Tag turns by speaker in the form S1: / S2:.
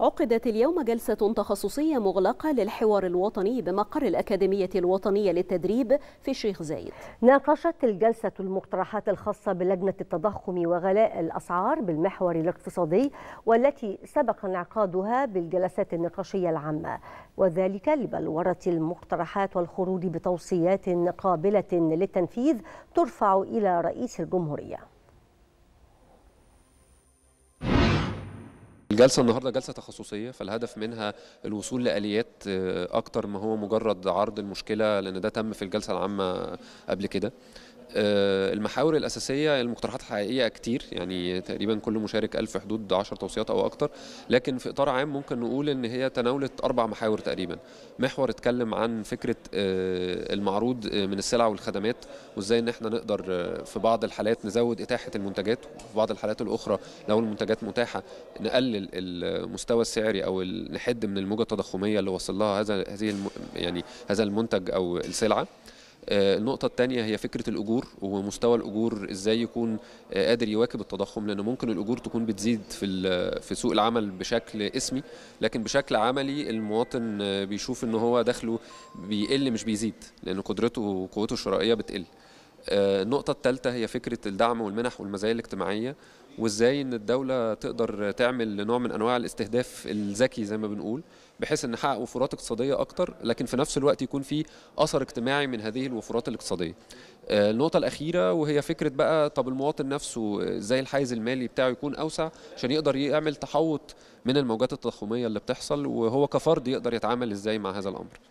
S1: عقدت اليوم جلسة تخصصية مغلقة للحوار الوطني بمقر الأكاديمية الوطنية للتدريب في الشيخ زايد. ناقشت الجلسة المقترحات الخاصة بلجنة التضخم وغلاء الأسعار بالمحور الاقتصادي والتي سبق انعقادها بالجلسات النقاشية العامة وذلك لبلورة المقترحات والخروج بتوصيات قابلة للتنفيذ ترفع إلى رئيس الجمهورية.
S2: الجلسة النهاردة جلسة تخصصية فالهدف منها الوصول لآليات آه، أكتر ما هو مجرد عرض المشكلة لأن ده تم في الجلسة العامة قبل كده آه، المحاور الأساسية المقترحات الحقيقية كتير يعني تقريبا كل مشارك ألف حدود 10 توصيات أو أكتر لكن في إطار عام ممكن نقول إن هي تناولت أربع محاور تقريبا محور اتكلم عن فكرة آه، المعروض آه، من السلع والخدمات وإزاي إن إحنا نقدر في بعض الحالات نزود إتاحة المنتجات وفي بعض الحالات الأخرى لو المنتجات متاحة نقلل المستوى السعري أو نحد من الموجة التضخمية اللي وصل لها هذا هذه يعني هذا المنتج أو السلعة آه، النقطة الثانية هي فكرة الأجور ومستوى الأجور إزاي يكون آه، قادر يواكب التضخم لأن ممكن الأجور تكون بتزيد في في سوق العمل بشكل اسمي لكن بشكل عملي المواطن آه، بيشوف إن هو دخله بيقل مش بيزيد لأن قدرته وقوته الشرائية بتقل آه، النقطة الثالثة هي فكرة الدعم والمنح والمزايا الاجتماعية وازاي ان الدولة تقدر تعمل نوع من انواع الاستهداف الذكي زي ما بنقول بحيث ان نحقق وفرات اقتصادية اكتر لكن في نفس الوقت يكون في اثر اجتماعي من هذه الوفرات الاقتصادية. آه، النقطة الأخيرة وهي فكرة بقى طب المواطن نفسه ازاي الحيز المالي بتاعه يكون أوسع عشان يقدر يعمل تحوط من الموجات التضخمية اللي بتحصل وهو كفرد يقدر يتعامل ازاي مع هذا الأمر.